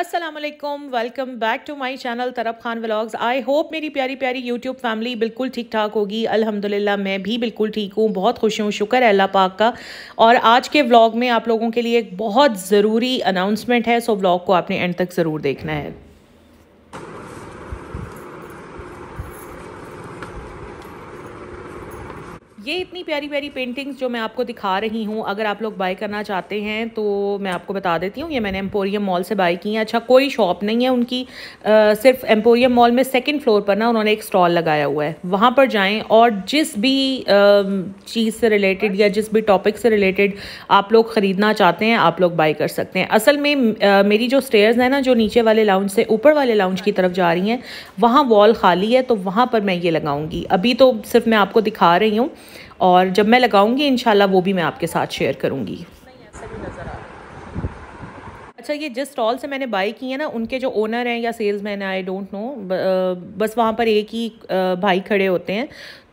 Aslam welcome back to my channel तरफ Khan vlogs I hope मेरी प्यारी प्यारी यूट्यूब फैमिली बिल्कुल ठीक ठाक होगी अल्हम्दुलिल्लाह मैं भी बिल्कुल ठीक हूँ बहुत खुश हूँ शुक्र है अल्लाह पाक का और आज के व्लॉग में आप लोगों के लिए एक बहुत ज़रूरी अनाउंसमेंट है सो व्लॉग को आपने एंड तक ज़रूर देखना है ये इतनी प्यारी प्यारी पेंटिंग्स जो मैं आपको दिखा रही हूँ अगर आप लोग बाय करना चाहते हैं तो मैं आपको बता देती हूँ ये मैंने एम्पोरियम मॉल से बाय की हैं अच्छा कोई शॉप नहीं है उनकी आ, सिर्फ एम्पोरियम मॉल में सेकंड फ्लोर पर ना उन्होंने एक स्टॉल लगाया हुआ है वहाँ पर जाएं और जिस भी चीज़ से रिलेटेड या जिस भी टॉपिक से रिलेटेड आप लोग ख़रीदना चाहते हैं आप लोग बाई कर सकते हैं असल में आ, मेरी जो स्टेयर्स हैं ना जो नीचे वाले लाउंज से ऊपर वाले लाउंज की तरफ जा रही हैं वहाँ वॉल खाली है तो वहाँ पर मैं ये लगाऊँगी अभी तो सिर्फ मैं आपको दिखा रही हूँ और जब मैं लगाऊंगी इन वो भी मैं आपके साथ शेयर करूंगी अच्छा ये जिस स्टॉल से मैंने बाई की है ना उनके जो ओनर हैं या सेल्समैन आई डोंट नो बस वहाँ पर एक ही भाई खड़े होते हैं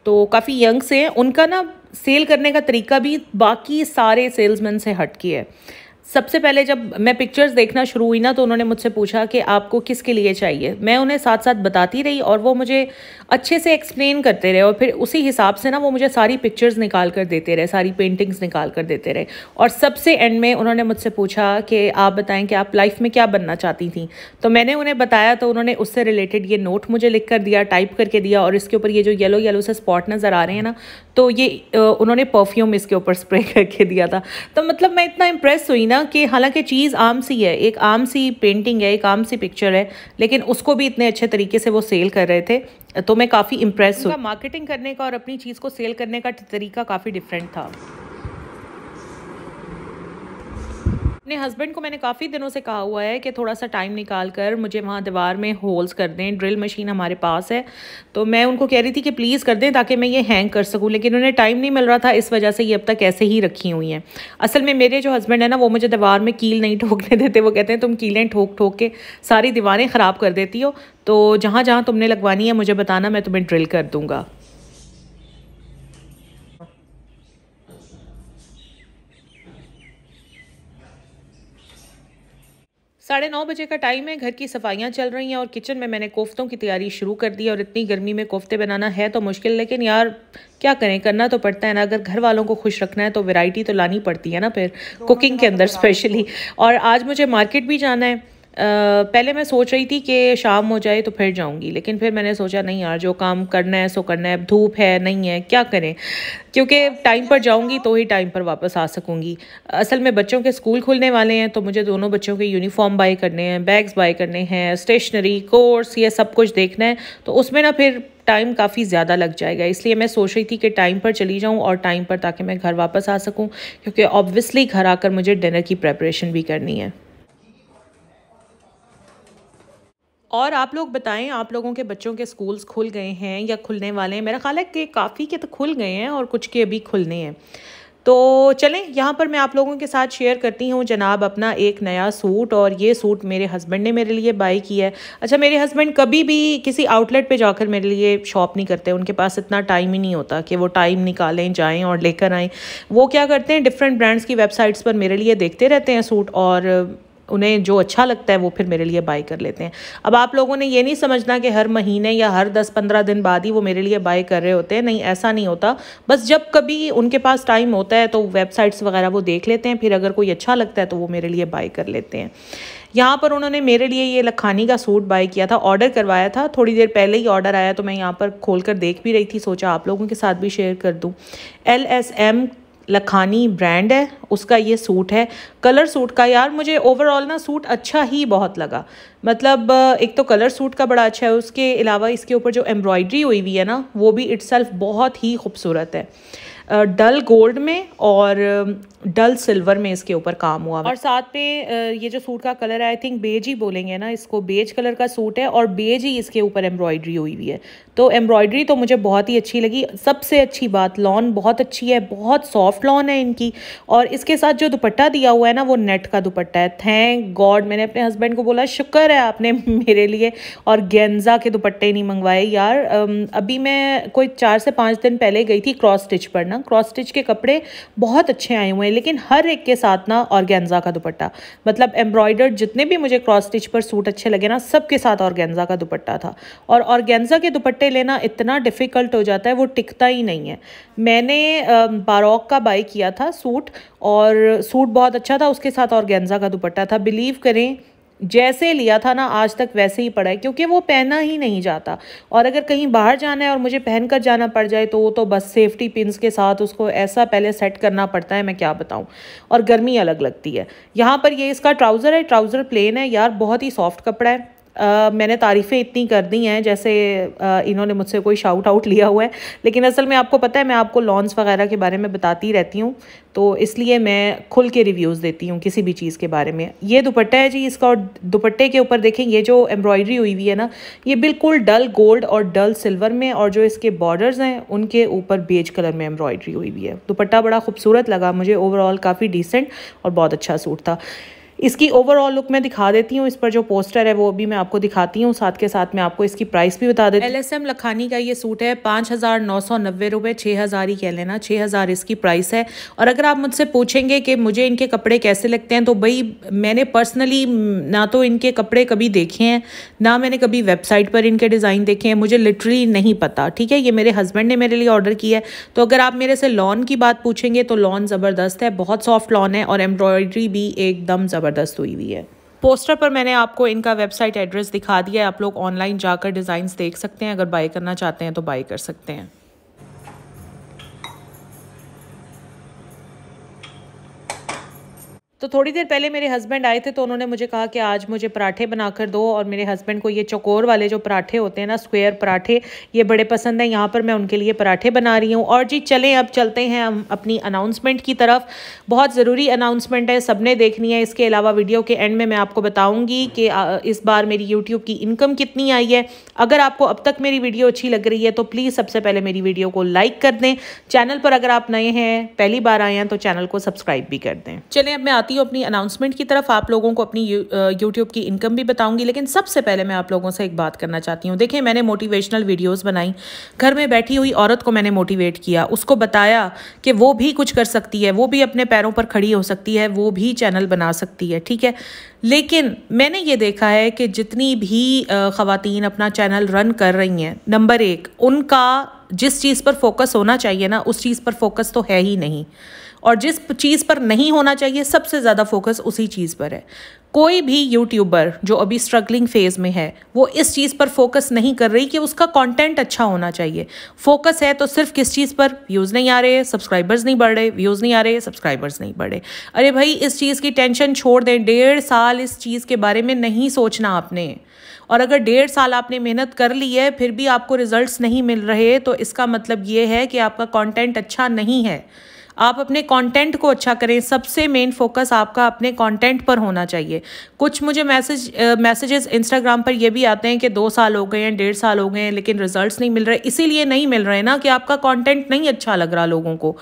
तो काफ़ी यंग से हैं उनका ना सेल करने का तरीका भी बाकी सारे सेल्समैन से हट के है सबसे पहले जब मैं पिक्चर्स देखना शुरू हुई ना तो उन्होंने मुझसे पूछा कि आपको किसके लिए चाहिए मैं उन्हें साथ साथ बताती रही और वो मुझे अच्छे से एक्सप्लेन करते रहे और फिर उसी हिसाब से ना वो मुझे सारी पिक्चर्स निकाल कर देते रहे सारी पेंटिंग्स निकाल कर देते रहे और सबसे एंड में उन्होंने मुझसे पूछा कि आप बताएं कि आप लाइफ में क्या बनना चाहती थी तो मैंने उन्हें बताया तो उन्होंने उससे रिलेटेड ये नोट मुझे लिख कर दिया टाइप करके दिया और इसके ऊपर ये जो येलो येलो से स्पॉट नज़र आ रहे हैं ना तो ये उन्होंने परफ्यूम इसके ऊपर स्प्रे करके दिया था तो मतलब मैं इतना इम्प्रेस हुई ना कि हालांकि चीज़ आम सी है एक आम सी पेंटिंग है एक आम सी पिक्चर है लेकिन उसको भी इतने अच्छे तरीके से वो सेल कर रहे थे तो मैं काफ़ी इम्प्रेस हुआ मार्केटिंग करने का और अपनी चीज़ को सेल करने का तरीका काफ़ी डिफरेंट था अपने हस्बैंड को मैंने काफ़ी दिनों से कहा हुआ है कि थोड़ा सा टाइम निकाल कर मुझे वहाँ दीवार में होल्स कर दें ड्रिल मशीन हमारे पास है तो मैं उनको कह रही थी कि प्लीज़ कर दें ताकि मैं ये हैंग कर सकूँ लेकिन उन्हें टाइम नहीं मिल रहा था इस वजह से ये अब तक ऐसे ही रखी हुई हैं असल में मेरे जो हस्बैंड है ना वो मुझे दीवार में कील नहीं ठोकने देते वो कहते हैं तुम कीलें ठोक ठोक के सारी दीवारें ख़राब कर देती हो तो जहाँ जहाँ तुमने लगवानी है मुझे बताना मैं तुम्हें ड्रिल कर दूँगा साढ़े नौ बजे का टाइम है घर की सफाइयाँ चल रही हैं और किचन में मैंने कोफ्तों की तैयारी शुरू कर दी और इतनी गर्मी में कोफ्ते बनाना है तो मुश्किल लेकिन यार क्या करें करना तो पड़ता है ना अगर घर वालों को खुश रखना है तो वेराइटी तो लानी पड़ती है ना फिर कुकिंग के तो अंदर स्पेशली और आज मुझे मार्केट भी जाना है पहले मैं सोच रही थी कि शाम हो जाए तो फिर जाऊंगी लेकिन फिर मैंने सोचा नहीं यार जो काम करना है सो करना है धूप है नहीं है क्या करें क्योंकि टाइम पर जाऊंगी तो ही टाइम पर वापस आ सकूंगी असल में बच्चों के स्कूल खुलने वाले हैं तो मुझे दोनों बच्चों के यूनिफॉर्म बाई करने हैं बैग्स बाई करने हैं स्टेशनरी कोर्स ये सब कुछ देखना है तो उसमें ना फिर टाइम काफ़ी ज़्यादा लग जाएगा इसलिए मैं सोच रही थी कि टाइम पर चली जाऊँ और टाइम पर ताकि मैं घर वापस आ सकूँ क्योंकि ऑब्वियसली घर आकर मुझे डिनर की प्रेपरेशन भी करनी है और आप लोग बताएं आप लोगों के बच्चों के स्कूल्स खुल गए हैं या खुलने वाले हैं मेरा ख्याल है कि काफ़ी के तो खुल गए हैं और कुछ के अभी खुलने हैं तो चलें यहाँ पर मैं आप लोगों के साथ शेयर करती हूँ जनाब अपना एक नया सूट और ये सूट मेरे हस्बैंड ने मेरे लिए बाई किया है अच्छा मेरे हस्बैंड कभी भी किसी आउटलेट पे जाकर मेरे लिए शॉप नहीं करते उनके पास इतना टाइम ही नहीं होता कि वो टाइम निकालें जाएं और लेकर आएँ वो क्या करते हैं डिफरेंट ब्रांड्स की वेबसाइट्स पर मेरे लिए देखते रहते हैं सूट और उन्हें जो अच्छा लगता है वो फिर मेरे लिए बाय कर लेते हैं अब आप लोगों ने ये नहीं समझना कि हर महीने या हर दस पंद्रह दिन बाद ही वो मेरे लिए बाय कर रहे होते हैं नहीं ऐसा नहीं होता बस जब कभी उनके पास टाइम होता है तो वेबसाइट्स वगैरह वो देख लेते हैं फिर अगर कोई अच्छा लगता है तो वो मेरे लिए बाय कर लेते हैं यहाँ पर उन्होंने मेरे लिए ये लखानी का सूट बाय किया था ऑर्डर करवाया था थोड़ी देर पहले ही ऑर्डर आया तो मैं यहाँ पर खोल कर देख भी रही थी सोचा आप लोगों के साथ भी शेयर कर दूँ L S M Lakhani brand है उसका ये सूट है कलर सूट का यार मुझे ओवरऑल ना सूट अच्छा ही बहुत लगा मतलब एक तो कलर सूट का बड़ा अच्छा है उसके अलावा इसके ऊपर जो एम्ब्रॉयडरी हुई हुई है ना वो भी इट्सल्फ बहुत ही खूबसूरत है डल गोल्ड में और डल सिल्वर में इसके ऊपर काम हुआ और साथ में ये जो सूट का कलर आई थिंक बेज ही बोलेंगे ना इसको बेज कलर का सूट है और बेज ही इसके ऊपर एम्ब्रॉयडरी हुई हुई है तो एम्ब्रॉयडरी तो मुझे बहुत ही अच्छी लगी सबसे अच्छी बात लॉन बहुत अच्छी है बहुत सॉफ्ट लॉन है इनकी और इसके साथ जो दुपट्टा दिया हुआ है ना वो नेट का दुपट्टा है थैंक गॉड मैंने अपने हस्बैंड को बोला शुक्र है आपने मेरे लिए और गेंजा के दुपट्टे नहीं मंगवाए यार अभी मैं कोई चार से पाँच दिन पहले गई थी क्रॉस स्टिच पर ना क्रॉस स्टिच के कपड़े बहुत अच्छे आए हुए हैं में लेकिन हर एक के साथ ना ऑर्गेन्जा का दुपट्टा मतलब एम्ब्रॉयडर्ड जितने भी मुझे क्रॉस स्टिच पर सूट अच्छे लगे ना सबके साथ ऑर्गेन्जा का दुपट्टा था और ऑर्गेन्जा के दुपट्टे लेना इतना डिफ़िकल्ट हो जाता है वो टिकता ही नहीं है मैंने बारॉक का बाई किया था सूट और सूट बहुत अच्छा था उसके साथ ऑर्गेन्जा का दुपट्टा था बिलीव करें जैसे लिया था ना आज तक वैसे ही पड़ा है क्योंकि वो पहना ही नहीं जाता और अगर कहीं बाहर जाना है और मुझे पहन कर जाना पड़ जाए तो वो तो बस सेफ्टी पिन्स के साथ उसको ऐसा पहले सेट करना पड़ता है मैं क्या बताऊँ और गर्मी अलग लगती है यहाँ पर ये इसका ट्राउज़र है ट्राउज़र प्लेन है यार बहुत ही सॉफ्ट कपड़ा है आ, मैंने तारीफ़ें इतनी कर दी हैं जैसे आ, इन्होंने मुझसे कोई शाउट आउट लिया हुआ है लेकिन असल में आपको पता है मैं आपको लॉन्स वगैरह के बारे में बताती रहती हूँ तो इसलिए मैं खुल के रिव्यूज़ देती हूँ किसी भी चीज़ के बारे में ये दुपट्टा है जी इसका और दुपट्टे के ऊपर देखें ये जो एम्ब्रॉयडरी हुई हुई है ना ये बिल्कुल डल गोल्ड और डल सिल्वर में और जो इसके बॉर्डर्स हैं उनके ऊपर बेज कलर में एम्ब्रॉयडरी हुई हुई है दुपट्टा बड़ा खूबसूरत लगा मुझे ओवरऑल काफ़ी डिसेंट और बहुत अच्छा सूट था इसकी ओवरऑल लुक मैं दिखा देती हूँ इस पर जो पोस्टर है वो भी मैं आपको दिखाती हूँ साथ के साथ मैं आपको इसकी प्राइस भी बता देती हूँ एम लखानी का ये सूट है पाँच हज़ार नौ सौ नब्बे रुपये छः हज़ार ही कह लेना छः हज़ार इसकी प्राइस है और अगर आप मुझसे पूछेंगे कि मुझे इनके कपड़े कैसे लगते हैं तो भाई मैंने पर्सनली ना तो इनके कपड़े कभी देखे हैं ना मैंने कभी वेबसाइट पर इनके डिज़ाइन देखे हैं मुझे लिटरली नहीं पता ठीक है ये मेरे हस्बैंड ने मेरे लिए ऑर्डर किया है तो अगर आप मेरे से लॉन की बात पूछेंगे तो लॉन ज़बरदस्त है बहुत सॉफ्ट लॉन है और एम्ब्रॉयडरी भी एकदम ज़बरदस्त ज़बरदस्त हुई हुई है पोस्टर पर मैंने आपको इनका वेबसाइट एड्रेस दिखा दिया है आप लोग ऑनलाइन जाकर डिज़ाइंस देख सकते हैं अगर बाय करना चाहते हैं तो बाय कर सकते हैं थोड़ी देर पहले मेरे हस्बैंड आए थे तो उन्होंने मुझे कहा कि आज मुझे पराठे बनाकर दो और मेरे हस्बैंड को ये चकोर वाले जो पराठे होते हैं ना स्क्वायर पराठे ये बड़े पसंद हैं यहाँ पर मैं उनके लिए पराठे बना रही हूँ और जी चलें अब चलते हैं हम अपनी अनाउंसमेंट की तरफ बहुत ज़रूरी अनाउंसमेंट है सबने देखनी है इसके अलावा वीडियो के एंड में मैं आपको बताऊँगी कि इस बार मेरी यूट्यूब की इनकम कितनी आई है अगर आपको अब तक मेरी वीडियो अच्छी लग रही है तो प्लीज़ सबसे पहले मेरी वीडियो को लाइक कर दें चैनल पर अगर आप नए हैं पहली बार आए हैं तो चैनल को सब्सक्राइब भी कर दें चलें अब मैं आती हूँ हूँ अपनी अनाउंसमेंट की तरफ आप लोगों को अपनी यूट्यूब की इनकम भी बताऊंगी लेकिन सबसे पहले मैं आप लोगों से एक बात करना चाहती हूँ देखिए मैंने मोटिवेशनल वीडियोज़ बनाई घर में बैठी हुई औरत को मैंने मोटिवेट किया उसको बताया कि वो भी कुछ कर सकती है वो भी अपने पैरों पर खड़ी हो सकती है वो भी चैनल बना सकती है ठीक है लेकिन मैंने ये देखा है कि जितनी भी ख़वातीन अपना चैनल रन कर रही हैं नंबर एक उनका जिस चीज़ पर फोकस होना चाहिए ना उस चीज़ पर फोकस तो है ही नहीं और जिस चीज़ पर नहीं होना चाहिए सबसे ज़्यादा फोकस उसी चीज़ पर है कोई भी यूट्यूबर जो अभी स्ट्रगलिंग फेज़ में है वो इस चीज़ पर फोकस नहीं कर रही कि उसका कंटेंट अच्छा होना चाहिए फोकस है तो सिर्फ किस चीज़ पर व्यूज़ नहीं आ रहे सब्सक्राइबर्स नहीं बढ़ रहे व्यूज़ नहीं आ रहे सब्सक्राइबर्स नहीं बढ़ रहे अरे भाई इस चीज़ की टेंशन छोड़ दें डेढ़ साल इस चीज़ के बारे में नहीं सोचना आपने और अगर डेढ़ साल आपने मेहनत कर ली है फिर भी आपको रिजल्ट्स नहीं मिल रहे तो इसका मतलब ये है कि आपका कॉन्टेंट अच्छा नहीं है आप अपने कंटेंट को अच्छा करें सबसे मेन फोकस आपका अपने कंटेंट पर होना चाहिए कुछ मुझे मैसेज मैसेजेस इंस्टाग्राम पर ये भी आते हैं कि दो साल हो गए हैं डेढ़ साल हो गए हैं लेकिन रिजल्ट्स नहीं मिल रहे इसीलिए नहीं मिल रहे ना कि आपका कंटेंट नहीं अच्छा लग रहा लोगों को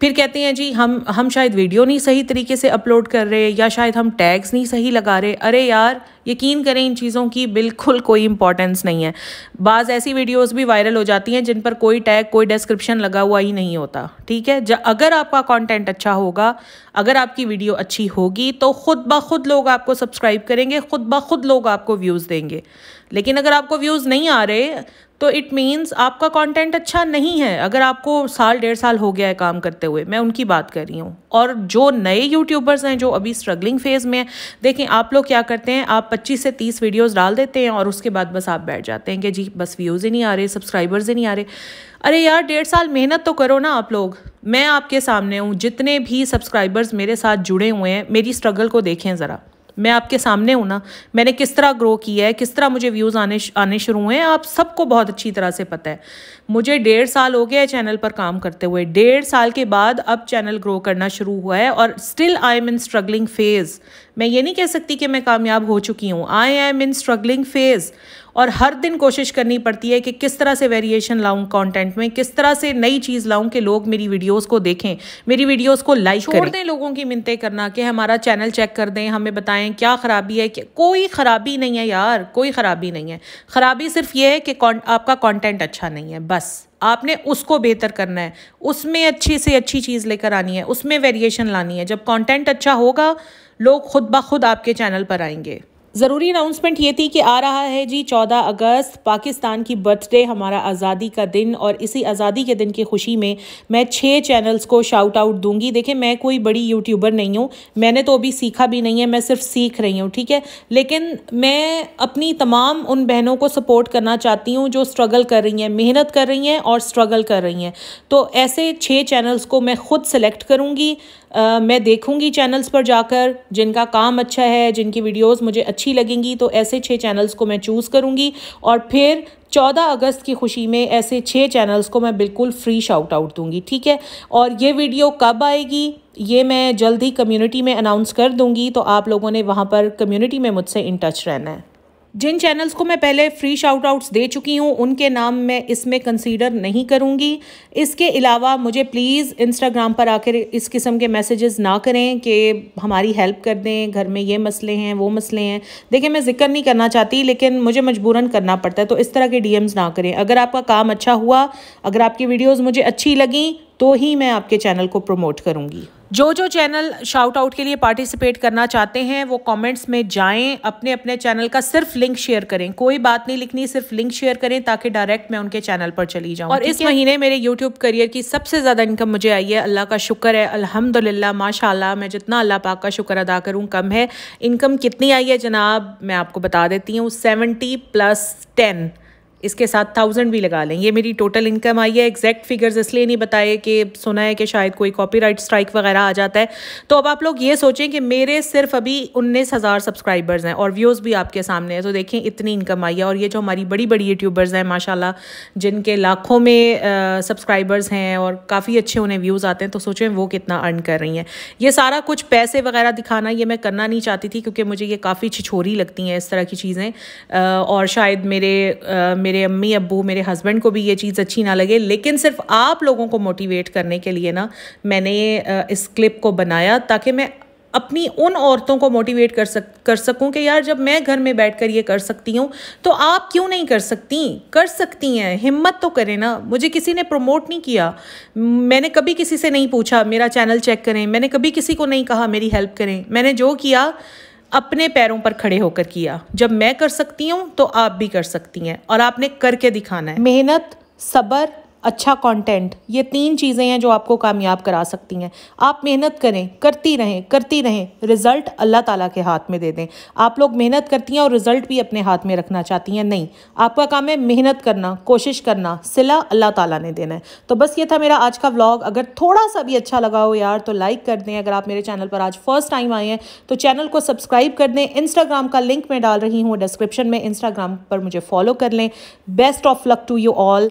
फिर कहते हैं जी हम हम शायद वीडियो नहीं सही तरीके से अपलोड कर रहे या शायद हम टैग्स नहीं सही लगा रहे अरे यार यकीन करें इन चीज़ों की बिल्कुल कोई इंपॉर्टेंस नहीं है बाज़ ऐसी वीडियोस भी वायरल हो जाती हैं जिन पर कोई टैग कोई डिस्क्रिप्शन लगा हुआ ही नहीं होता ठीक है अगर आपका कंटेंट अच्छा होगा अगर आपकी वीडियो अच्छी होगी तो ख़ुद ब खुद लोग आपको सब्सक्राइब करेंगे ख़ुद ब खुद लोग आपको व्यूज़ देंगे लेकिन अगर आपको व्यूज़ नहीं आ रहे तो इट मीन्स आपका कंटेंट अच्छा नहीं है अगर आपको साल डेढ़ साल हो गया है काम करते हुए मैं उनकी बात कर रही हूँ और जो नए यूट्यूबर्स हैं जो अभी स्ट्रगलिंग फेज़ में देखें आप लोग क्या करते हैं आप 25 से 30 वीडियोस डाल देते हैं और उसके बाद बस आप बैठ जाते हैं कि जी बस व्यूज़ ही नहीं आ रहे सब्सक्राइबर्स ही नहीं आ रहे अरे यार डेढ़ साल मेहनत तो करो ना आप लोग मैं आपके सामने हूँ जितने भी सब्सक्राइबर्स मेरे साथ जुड़े हुए हैं मेरी स्ट्रगल को देखें ज़रा मैं आपके सामने हूँ ना मैंने किस तरह ग्रो किया है किस तरह मुझे व्यूज़ आने आने शुरू हुए हैं आप सबको बहुत अच्छी तरह से पता है मुझे डेढ़ साल हो गया है चैनल पर काम करते हुए डेढ़ साल के बाद अब चैनल ग्रो करना शुरू हुआ है और still I am in struggling phase मैं ये नहीं कह सकती कि मैं कामयाब हो चुकी हूँ I am in struggling phase और हर दिन कोशिश करनी पड़ती है कि किस तरह से वेरिएशन लाऊं कंटेंट में किस तरह से नई चीज़ लाऊं कि लोग मेरी वीडियोस को देखें मेरी वीडियोस को लाइक छोड़ दें लोगों की मिनते करना कि हमारा चैनल चेक कर दें हमें बताएं क्या ख़राबी है क्या कोई ख़राबी नहीं है यार कोई ख़राबी नहीं है ख़राबी सिर्फ ये है कि आपका कॉन्टेंट अच्छा नहीं है बस आपने उसको बेहतर करना है उसमें अच्छी से अच्छी चीज़ लेकर आनी है उसमें वेरिएशन लानी है जब कंटेंट अच्छा होगा लोग खुद ब खुद आपके चैनल पर आएंगे ज़रूरी अनाउंसमेंट ये थी कि आ रहा है जी 14 अगस्त पाकिस्तान की बर्थडे हमारा आज़ादी का दिन और इसी आज़ादी के दिन की खुशी में मैं छः चैनल्स को शाउट आउट दूंगी देखें मैं कोई बड़ी यूट्यूबर नहीं हूँ मैंने तो अभी सीखा भी नहीं है मैं सिर्फ सीख रही हूँ ठीक है लेकिन मैं अपनी तमाम उन बहनों को सपोर्ट करना चाहती हूँ जो स्ट्रगल कर रही हैं मेहनत कर रही हैं और स्ट्रगल कर रही हैं तो ऐसे छः चैनल्स को मैं ख़ुद सेलेक्ट करूँगी मैं देखूंगी चैनल्स पर जाकर जिनका काम अच्छा है जिनकी वीडियोस मुझे अच्छी लगेंगी तो ऐसे छः चैनल्स को मैं चूज़ करूंगी और फिर 14 अगस्त की खुशी में ऐसे छः चैनल्स को मैं बिल्कुल फ्री शाउट आउट दूंगी ठीक है और ये वीडियो कब आएगी ये मैं जल्द ही कम्युनिटी में अनाउंस कर दूंगी तो आप लोगों ने वहाँ पर कम्युनिटी में मुझसे इन टच रहना है जिन चैनल्स को मैं पहले फ्री शाउट आउट्स दे चुकी हूँ उनके नाम मैं इसमें कंसीडर नहीं करूँगी इसके अलावा मुझे प्लीज़ इंस्टाग्राम पर आकर इस किस्म के मैसेजेस ना करें कि हमारी हेल्प कर दें घर में ये मसले हैं वो मसले हैं देखिए मैं जिक्र नहीं करना चाहती लेकिन मुझे मजबूरन करना पड़ता है तो इस तरह के डी ना करें अगर आपका काम अच्छा हुआ अगर आपकी वीडियोज़ मुझे अच्छी लगी तो ही मैं आपके चैनल को प्रमोट करूँगी जो जो चैनल शाउट आउट के लिए पार्टिसिपेट करना चाहते हैं वो कमेंट्स में जाएं अपने अपने चैनल का सिर्फ लिंक शेयर करें कोई बात नहीं लिखनी सिर्फ लिंक शेयर करें ताकि डायरेक्ट मैं उनके चैनल पर चली जाऊं और इस महीने मेरे यूट्यूब करियर की सबसे ज़्यादा इनकम मुझे आई है अल्लाह का शुक्र है अल्हम्दुलिल्लाह माशा मैं जितना अल्लाह पाक का शुक्र अदा करूँ कम है इनकम कितनी आई है जनाब मैं आपको बता देती हूँ सेवेंटी प्लस टेन इसके साथ थाउजेंड भी लगा लें ये मेरी टोटल इनकम आई है एग्जैक्ट फिगर्स इसलिए नहीं बताए कि सुना है कि शायद कोई कॉपीराइट स्ट्राइक वगैरह आ जाता है तो अब आप लोग ये सोचें कि मेरे सिर्फ अभी उन्नीस हज़ार सब्सक्राइबर्स हैं और व्यूज़ भी आपके सामने हैं तो देखें इतनी इनकम आई है और ये जो हमारी बड़ी बड़ी यूट्यूबर्स हैं माशाला जिनके लाखों में सब्सक्राइबर्स हैं और काफ़ी अच्छे उन्हें व्यूज़ आते हैं तो सोचें वो कितना अर्न कर रही हैं ये सारा कुछ पैसे वगैरह दिखाना ये मैं करना नहीं चाहती थी क्योंकि मुझे ये काफ़ी छिछोरी लगती हैं इस तरह की चीज़ें और शायद मेरे मेरे अम्मी अबू मेरे हस्बैंड को भी ये चीज़ अच्छी ना लगे लेकिन सिर्फ आप लोगों को मोटिवेट करने के लिए ना मैंने ये इस क्लिप को बनाया ताकि मैं अपनी उन औरतों को मोटिवेट कर सक कर सकूँ कि यार जब मैं घर में बैठकर ये कर सकती हूँ तो आप क्यों नहीं कर सकती कर सकती हैं हिम्मत तो करें ना मुझे किसी ने प्रमोट नहीं किया मैंने कभी किसी से नहीं पूछा मेरा चैनल चेक करें मैंने कभी किसी को नहीं कहा मेरी हेल्प करें मैंने जो किया अपने पैरों पर खड़े होकर किया जब मैं कर सकती हूँ तो आप भी कर सकती हैं और आपने करके दिखाना है मेहनत सब्र अच्छा कंटेंट ये तीन चीज़ें हैं जो आपको कामयाब करा सकती हैं आप मेहनत करें करती रहें करती रहें रिज़ल्ट अल्लाह ताला के हाथ में दे दें आप लोग मेहनत करती हैं और रिज़ल्ट भी अपने हाथ में रखना चाहती हैं नहीं आपका काम है मेहनत करना कोशिश करना सिला अल्लाह ताला ने देना है तो बस ये था मेरा आज का व्लॉग अगर थोड़ा सा भी अच्छा लगा हो यार तो लाइक कर दें अगर आप मेरे चैनल पर आज फर्स्ट टाइम आए हैं तो चैनल को सब्सक्राइब कर दें इंस्टाग्राम का लिंक मैं डाल रही हूँ डिस्क्रिप्शन में इंस्टाग्राम पर मुझे फॉलो कर लें best of luck to you all